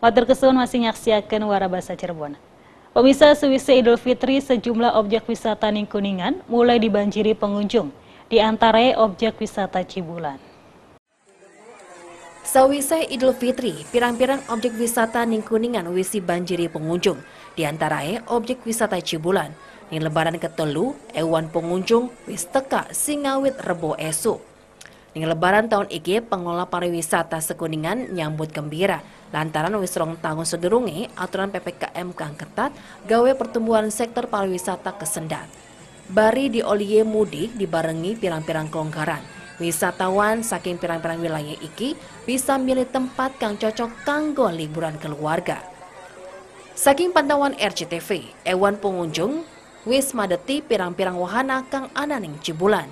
Matur kesun masih nyaksiakan warabasa Cirebon. Pemirsa Sewise Idul Fitri sejumlah objek wisata Ning Kuningan mulai dibanjiri pengunjung, di antara objek wisata Cibulan. Sawise Idul Fitri, pirang-pirang objek wisata Ning Kuningan wisi banjiri pengunjung, di antara objek wisata Cibulan. Ning lebaran ketelu, ewan pengunjung wis teka singawit rebo esuk. Dengan lebaran tahun ini, pengelola pariwisata Sekuningan nyambut gembira. Lantaran wisrong tahun sederungi, aturan PPKM kang ketat, gawe pertumbuhan sektor pariwisata kesendat. Bari di Olie Mudik dibarengi pirang-pirang kelonggaran. Wisatawan saking pirang-pirang wilayah iki bisa milih tempat kang cocok kanggo liburan keluarga. Saking pantauan RCTV, Ewan Pengunjung, wis madeti pirang-pirang wahana kang ananing cibulan.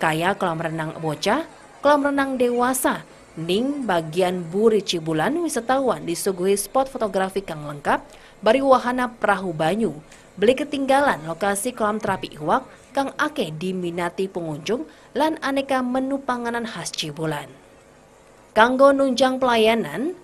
Kaya kolam renang bocah, kolam renang dewasa, Ning bagian Buri Cibulan wisatawan disuguhi spot fotografi kang lengkap bari wahana perahu banyu. Beli ketinggalan lokasi kolam terapi iwak kang ake diminati pengunjung lan aneka menu panganan khas Cibulan. Kanggo nunjang pelayanan,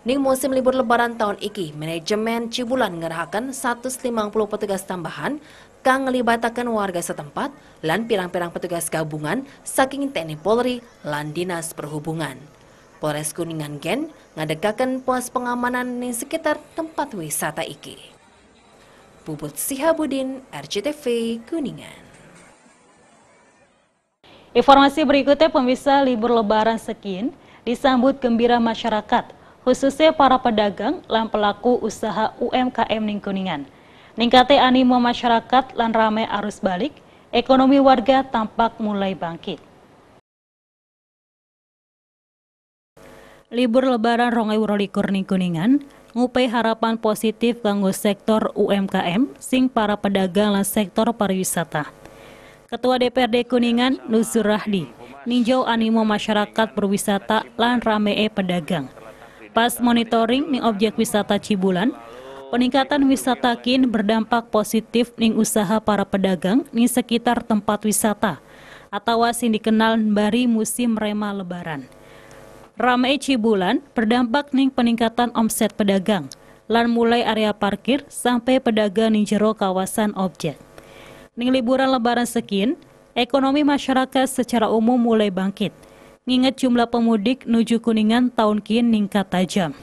Ning musim libur lebaran tahun iki, manajemen Cibulan ngerahakan 150 petugas tambahan kang ngelibatakan warga setempat lan pirang-pirang petugas gabungan saking TNI Polri lan Dinas Perhubungan. Polres Kuningan Gen ngadegakan pos pengamanan di sekitar tempat wisata iki. Bubut Sihabudin, RCTV, Kuningan. Informasi berikutnya pemirsa libur lebaran sekin disambut gembira masyarakat khususnya para pedagang dan pelaku usaha UMKM ning Kuningan. Ningkate animo masyarakat lan rame arus balik, ekonomi warga tampak mulai bangkit. Libur lebaran rongai likur ning Kuningan, ngupai harapan positif kanggo sektor UMKM sing para pedagang lan sektor pariwisata. Ketua DPRD Kuningan Nusur Rahdi ninjau animo masyarakat berwisata lan ramee pedagang. Pas monitoring ning objek wisata Cibulan, peningkatan wisata kin berdampak positif ning usaha para pedagang ning sekitar tempat wisata atau sing dikenal bari musim rema lebaran. Ramai Cibulan berdampak ning peningkatan omset pedagang, lan mulai area parkir sampai pedagang ning jero kawasan objek. Ning liburan lebaran sekin, ekonomi masyarakat secara umum mulai bangkit. Ingat jumlah pemudik menuju Kuningan tahun kini meningkat tajam.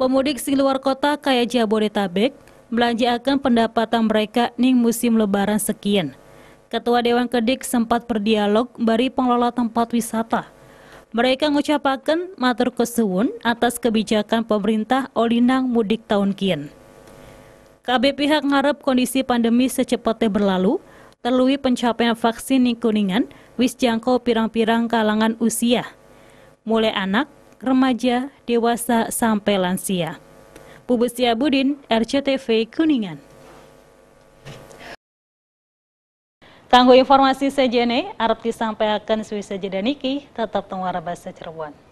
Pemudik sing luar kota kayak Jabodetabek belanja akan pendapatan mereka ning musim lebaran sekian. Ketua Dewan Kedik sempat berdialog bari pengelola tempat wisata. Mereka mengucapkan matur kesuwun atas kebijakan pemerintah Olinang Mudik tahun kian. KB pihak ngarep kondisi pandemi secepatnya berlalu, terlui pencapaian vaksin di Kuningan wis jangkau pirang-pirang kalangan usia, mulai anak, remaja, dewasa, sampai lansia. Bubut Budin, RCTV Kuningan. Kanggo informasi sejene, Arab disampaikan Swiss sejeda niki, tetap tengwara bahasa Cirebon.